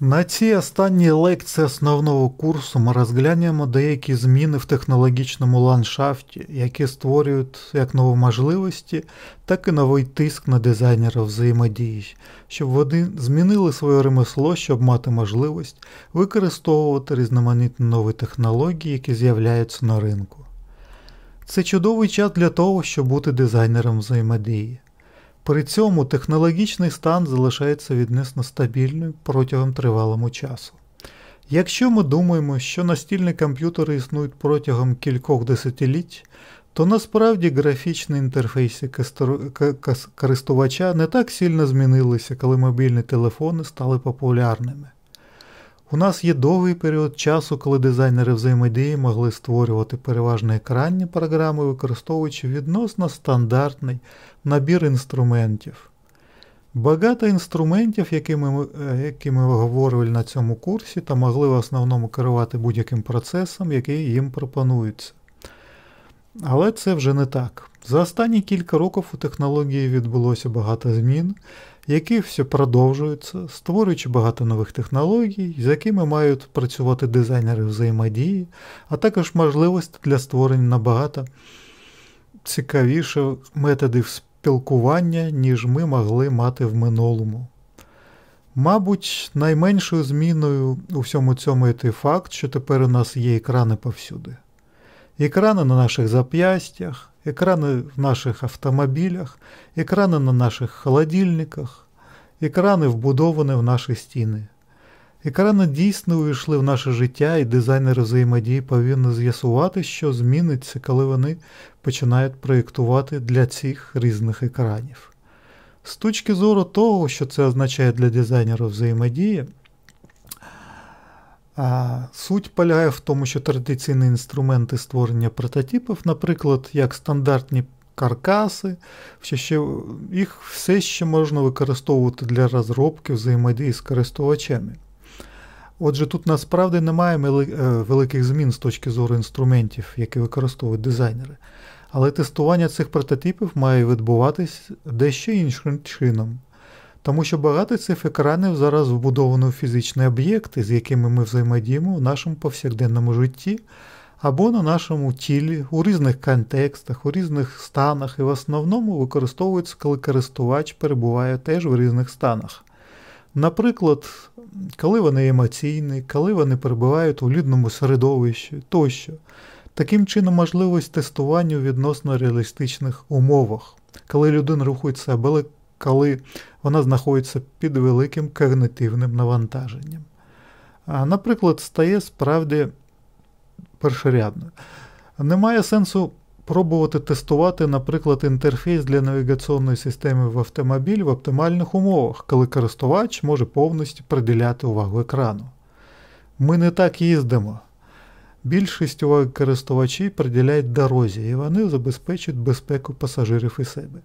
На цій останній лекції основного курсу ми розглянемо деякі зміни в технологічному ландшафті, які створюють як нові можливості, так і новий тиск на дизайнерів взаємодії, щоб вони змінили своє ремесло, щоб мати можливість використовувати різноманітні нові технології, які з'являються на ринку. Це чудовий час для того, щоб бути дизайнером взаємодії. При цьому технологічний стан залишається віднесно стабільним протягом тривалого часу. Якщо ми думаємо, що настільні комп'ютери існують протягом кількох десятиліть, то насправді графічні інтерфейси користувача не так сильно змінилися, коли мобільні телефони стали популярними. У нас є довгий період часу, коли дизайнери взаємодії могли створювати переважно екранні програми, використовуючи відносно стандартний набір інструментів. Багато інструментів, які ми, е, які ми говорили на цьому курсі, та могли в основному керувати будь-яким процесом, який їм пропонується. Але це вже не так. За останні кілька років у технології відбулося багато змін, які все продовжуються, створюючи багато нових технологій, з якими мають працювати дизайнери взаємодії, а також можливості для створення набагато цікавіших методів спілкування, ніж ми могли мати в минулому. Мабуть, найменшою зміною у всьому цьому є той факт, що тепер у нас є екрани повсюди. Екрани на наших зап'ястях, экраны в наших автомобілях, екрани на наших холодильниках, екрани вбудовані в наші стіни. Екрани дійсно увійшли в наше життя, і дизайнери взаємодії повинні з'ясувати, що зміниться, коли вони починають проєктувати для цих різних екранів. З точки зору того, що це означає для дизайнеру взаємодії. А суть полягає в тому, що традиційні інструменти створення прототипів, наприклад, як стандартні каркаси, що ще, їх все ще можна використовувати для розробки взаємодії з користувачами. Отже, тут насправді немає е, великих змін з точки зору інструментів, які використовують дизайнери. Але тестування цих прототипів має відбуватись дещо іншим чином. Тому що багато цих екранів зараз вбудовано в фізичні об'єкти, з якими ми взаємодіємо в нашому повсякденному житті або на нашому тілі, у різних контекстах, у різних станах і в основному використовується, коли користувач перебуває теж в різних станах. Наприклад, коли вони емоційні, коли вони перебувають у людному середовищі тощо. Таким чином, можливість тестування у відносно реалістичних умовах, коли людина рухається, або коли вона знаходиться під великим когнитивним навантаженням. Наприклад, стає справді першорядною. Немає сенсу пробувати тестувати, наприклад, інтерфейс для навігаційної системи в автомобіль в оптимальних умовах, коли користувач може повністю приділяти увагу екрану. Ми не так їздимо. Більшість користувачів приділяють дорозі, і вони забезпечують безпеку пасажирів і себе.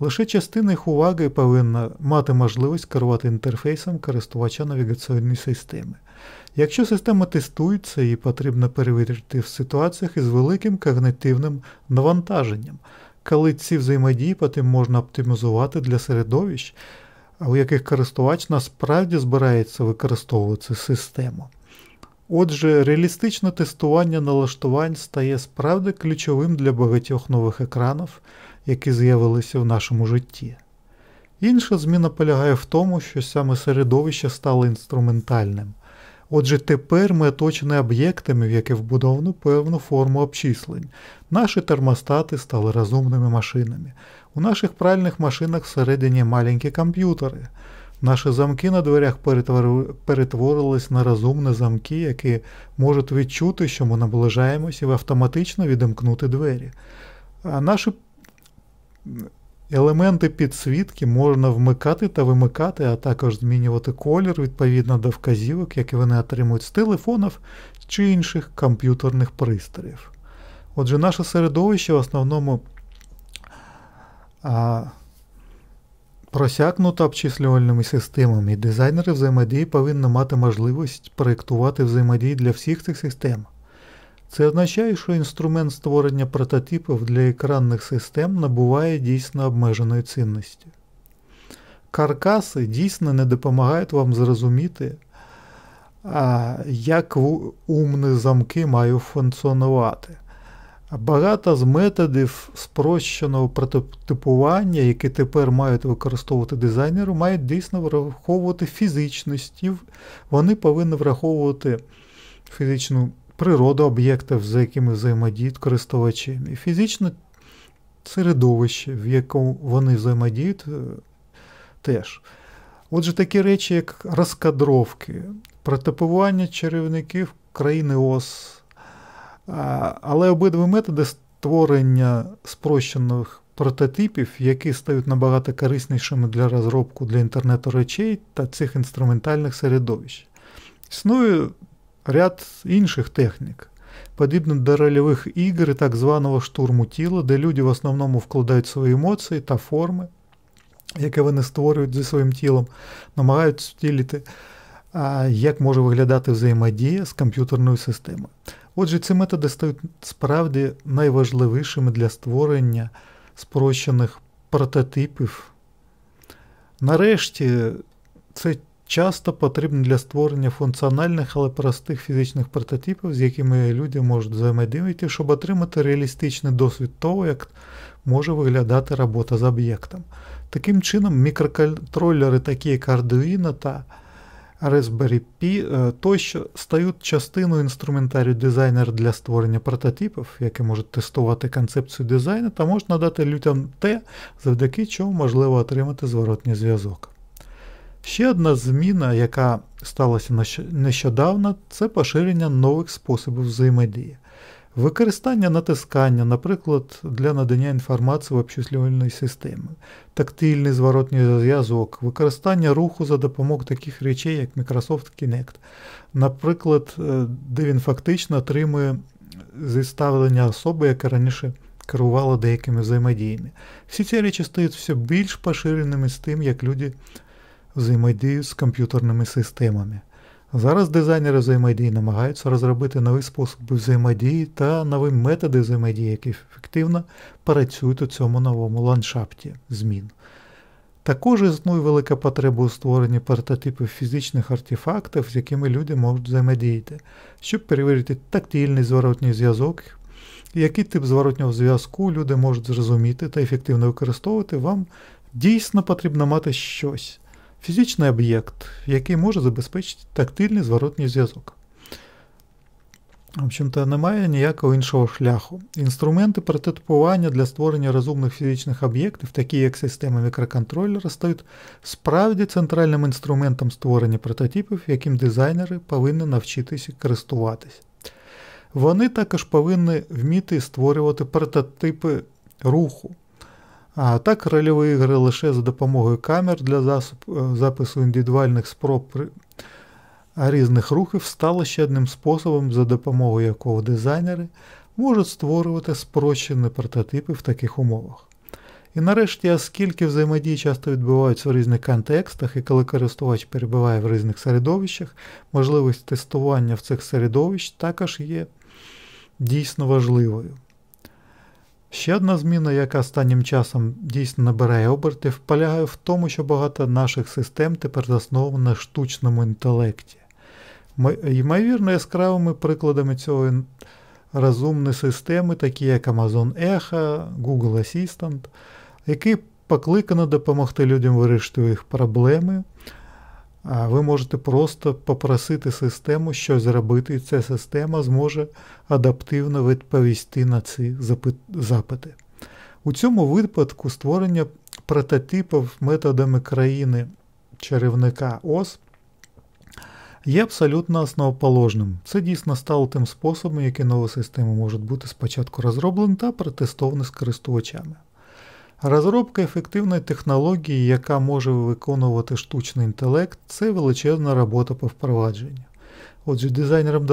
Лише частина їх уваги повинна мати можливість керувати інтерфейсом користувача навігаційної системи. Якщо система тестується, її потрібно перевірити в ситуаціях із великим когнитивним навантаженням, коли ці взаємодії потім можна оптимізувати для середовищ, у яких користувач насправді збирається використовувати систему. Отже, реалістичне тестування налаштувань стає справді ключовим для багатьох нових екранів, які з'явилися в нашому житті. Інша зміна полягає в тому, що саме середовище стало інструментальним. Отже, тепер ми оточені об'єктами, в які вбудовано певну форму обчислень. Наші термостати стали розумними машинами. У наших пральних машинах всередині маленькі комп'ютери. Наші замки на дверях перетворились на розумні замки, які можуть відчути, що ми наближаємося і автоматично відімкнути двері. А наші елементи підсвітки можна вмикати та вимикати, а також змінювати колір відповідно до вказівок, які вони отримують з телефонів чи інших комп'ютерних пристроїв. Отже, наше середовище в основному. А, Просякнута обчислювальними системами, дизайнери взаємодії повинні мати можливість проєктувати взаємодії для всіх цих систем. Це означає, що інструмент створення прототипів для екранних систем набуває дійсно обмеженої цінності. Каркаси дійсно не допомагають вам зрозуміти, як умні замки мають функціонувати. Багато з методів спрощеного прототипування, які тепер мають використовувати дизайнери, мають дійсно враховувати фізичності. Вони повинні враховувати фізичну природу об'єктів, з якими взаємодіють користувачі, і фізичне середовище, в якому вони взаємодіють е, теж. Отже, такі речі, як розкадровки, протипування чарівників країни ОС. Але обидва методи створення спрощених прототипів, які стають набагато кориснішими для розробку для інтернету речей та цих інструментальних середовищ. Існує ряд інших технік, подібно до рольових ігор і так званого штурму тіла, де люди в основному вкладають свої емоції та форми, які вони створюють зі своїм тілом, намагаються втілити як може виглядати взаємодія з комп'ютерною системою. Отже, ці методи стають справді найважливішими для створення спрощених прототипів. Нарешті, це часто потрібно для створення функціональних, але простих фізичних прототипів, з якими люди можуть взаємодіяти, щоб отримати реалістичний досвід того, як може виглядати робота з об'єктом. Таким чином, мікроконтролери, такі як Arduino та Raspberry Pi е, тощо стають частиною інструментарію дизайнер для створення прототипів, які можуть тестувати концепцію дизайну та можуть надати людям те, завдяки чому можливо отримати зворотній зв'язок. Ще одна зміна, яка сталася нещодавно, це поширення нових способів взаємодії. Використання натискання, наприклад, для надання інформації в обчислювальної системи, тактильний зворотний зв'язок, використання руху за допомогою таких речей, як Microsoft Kinect. Наприклад, е, де він фактично отримує зіставлення особи, яка раніше керувала деякими взаємодіями. Всі ці речі стають все більш поширеними з тим, як люди взаємодіють з комп'ютерними системами. Зараз дизайнери взаємодії намагаються розробити нові способи взаємодії та нові методи взаємодії, які ефективно працюють у цьому новому ландшафті змін. Також існує велика потреба у створенні прототипів фізичних артефактів, з якими люди можуть взаємодіяти, щоб перевірити тактильний зворотній зв'язок, який тип зворотнього зв'язку люди можуть зрозуміти та ефективно використовувати, вам дійсно потрібно мати щось фізичний об'єкт, який може забезпечити тактильний зворотній зв'язок. В общем-то, немає ніякого іншого шляху. Інструменти прототипування для створення розумних фізичних об'єктів, такі як системи мікроконтролера, стають справді центральним інструментом створення прототипів, яким дизайнери повинні навчитися користуватися. Вони також повинні вміти створювати прототипи руху, а так рольові ігри лише за допомогою камер для е, запису індивідуальних спроб різних рухів стало ще одним способом, за допомогою якого дизайнери можуть створювати спрощені прототипи в таких умовах. І нарешті, оскільки взаємодії часто відбуваються в різних контекстах, і коли користувач перебуває в різних середовищах, можливість тестування в цих середовищ також є дійсно важливою. Ще одна зміна, яка останнім часом дійсно набирає обертів, полягає в тому, що багато наших систем тепер засновано на штучному інтелекті. Ймовірно, яскравими прикладами цього розумні системи, такі як Amazon Echo, Google Assistant, які покликано допомогти людям вирішити їх проблеми, ви можете просто попросити систему щось зробити, і ця система зможе адаптивно відповісти на ці запити. У цьому випадку створення прототипів методами країни чарівника ОС є абсолютно основоположним. Це дійсно стало тим способом, який нова система може бути спочатку розроблена та протестована з користувачами. Розробка ефективної технології, яка може виконувати штучний інтелект, це величезна робота по впровадженню. Отже, дизайнерам е,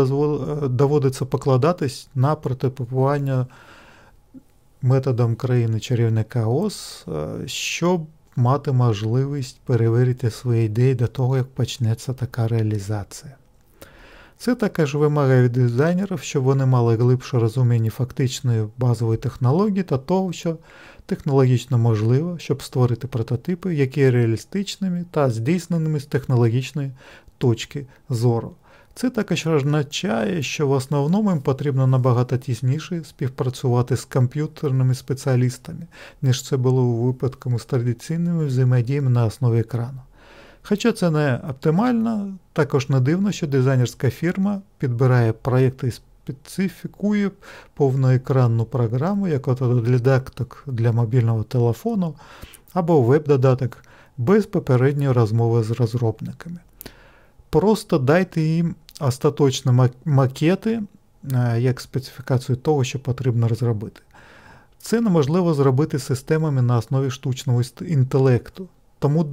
доводиться покладатись на протипопування методом країни чарівника ОС, е, щоб мати можливість перевірити свої ідеї до того, як почнеться така реалізація. Це також вимагає від дизайнерів, щоб вони мали глибше розуміння фактичної базової технології та того, що технологічно можливо, щоб створити прототипи, які є реалістичними та здійсненими з технологічної точки зору. Це також означає, що в основному їм потрібно набагато тісніше співпрацювати з комп'ютерними спеціалістами, ніж це було у випадку з традиційними взаємодіями на основі екрану. Хоча це не оптимально, також не дивно, що дизайнерська фірма підбирає проєкти і специфікує повноекранну програму, як от дидактик для мобільного телефону або веб-додаток без попередньої розмови з розробниками. Просто дайте їм остаточні макети, е, як специфікацію того, що потрібно розробити. Це неможливо зробити системами на основі штучного інтелекту. Тому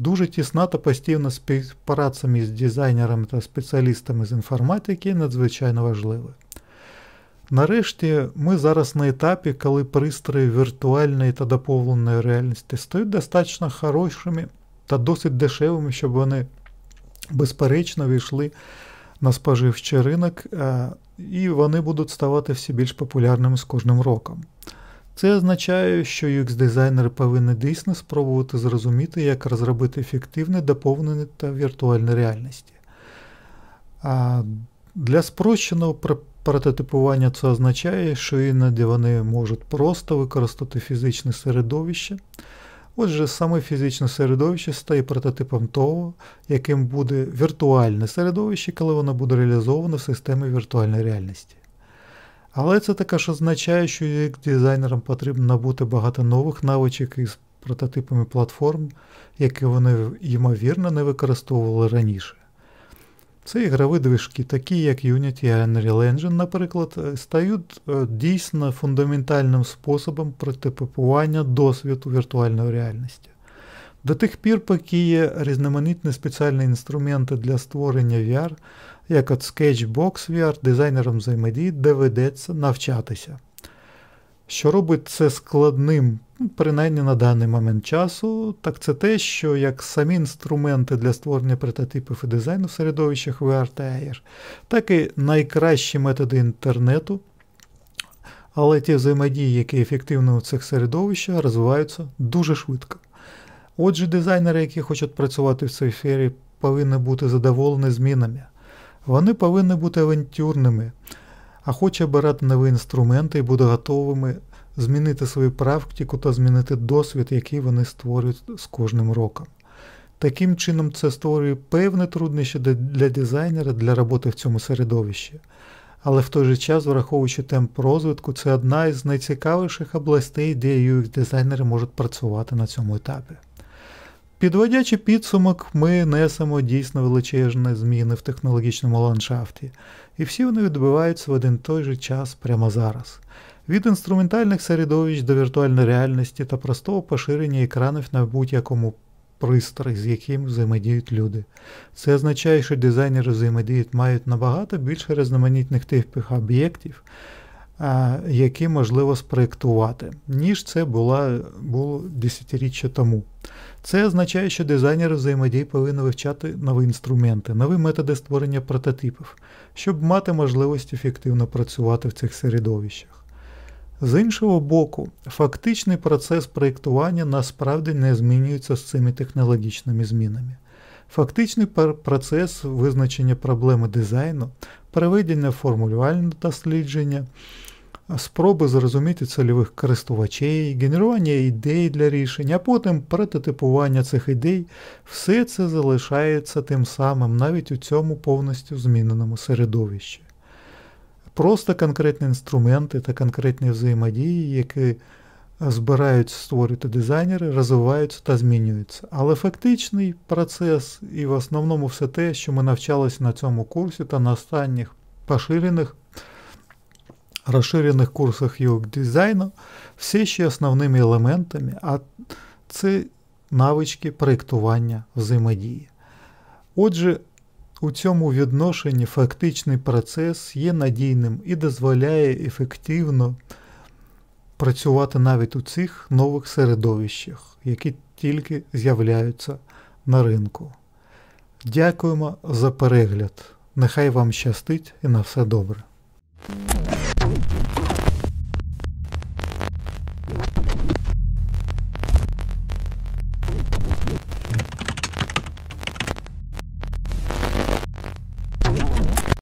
Дуже тісна та постійна співпраця між дизайнерами та спеціалістами з інформатики надзвичайно важлива. Нарешті ми зараз на етапі, коли пристрої віртуальної та доповненої реальності стають достатньо хорошими та досить дешевими, щоб вони безперечно війшли на споживчий ринок, е, і вони будуть ставати все більш популярними з кожним роком. Це означає, що UX-дизайнер повинен дійсно спробувати зрозуміти, як розробити ефективне, доповнене та віртуальне реальності. А Для спрощеного прототипування це означає, що іноді вони можуть просто використати фізичне середовище. Отже, саме фізичне середовище стає прототипом того, яким буде віртуальне середовище, коли воно буде реалізовано в системі віртуальної реальності. Але це також означає, що UX дизайнерам потрібно набути багато нових навичок із прототипами платформ, які вони ймовірно не використовували раніше. Ці ігрові движки, такі як Unity і Unreal Engine, наприклад, стають е, дійсно фундаментальним способом протипипування досвіду віртуальної реальності. До тих пір, поки є різноманітні спеціальні інструменти для створення VR, як от Sketchbox VR дизайнерам взаємодії доведеться навчатися. Що робить це складним, ну, принаймні на даний момент часу, так це те, що як самі інструменти для створення прототипів і дизайну в середовищах VR та AR, так і найкращі методи інтернету, але ті взаємодії, які ефективні у цих середовищах, розвиваються дуже швидко. Отже, дизайнери, які хочуть працювати в цій сфері, повинні бути задоволені змінами. Вони повинні бути авантюрними, а хоче обирати нові інструменти і бути готовими змінити свою практику та змінити досвід, який вони створюють з кожним роком. Таким чином, це створює певне труднощі для дизайнера для роботи в цьому середовищі. Але в той же час, враховуючи темп розвитку, це одна із найцікавіших областей, де UX-дизайнери можуть працювати на цьому етапі. Підводячи підсумок, ми несемо дійсно величезні зміни в технологічному ландшафті, і всі вони відбуваються в один той же час прямо зараз. Від інструментальних середовищ до віртуальної реальності та простого поширення екранів на будь-якому пристрій, з яким взаємодіють люди. Це означає, що дизайнери взаємодіють мають набагато більше різноманітних типів об'єктів. Е, які можливо спроєктувати, ніж це була, було десятиріччя тому. Це означає, що дизайнери взаємодії повинні вивчати нові інструменти, нові методи створення прототипів, щоб мати можливість ефективно працювати в цих середовищах. З іншого боку, фактичний процес проєктування насправді не змінюється з цими технологічними змінами. Фактичний процес визначення проблеми дизайну, проведення формулювального дослідження спроби зрозуміти цільових користувачей, генерування ідей для рішень, а потім прототипування цих ідей, все це залишається тим самим навіть у цьому повністю зміненому середовищі. Просто конкретні інструменти та конкретні взаємодії, які збираються створити дизайнери, розвиваються та змінюються. Але фактичний процес і в основному все те, що ми навчалися на цьому курсі та на останніх поширених Розширених курсах UX-дизайну все ще основними елементами, а це навички проєктування взаємодії. Отже, у цьому відношенні фактичний процес є надійним і дозволяє ефективно працювати навіть у цих нових середовищах, які тільки з'являються на ринку. Дякуємо за перегляд. Нехай вам щастить і на все добре.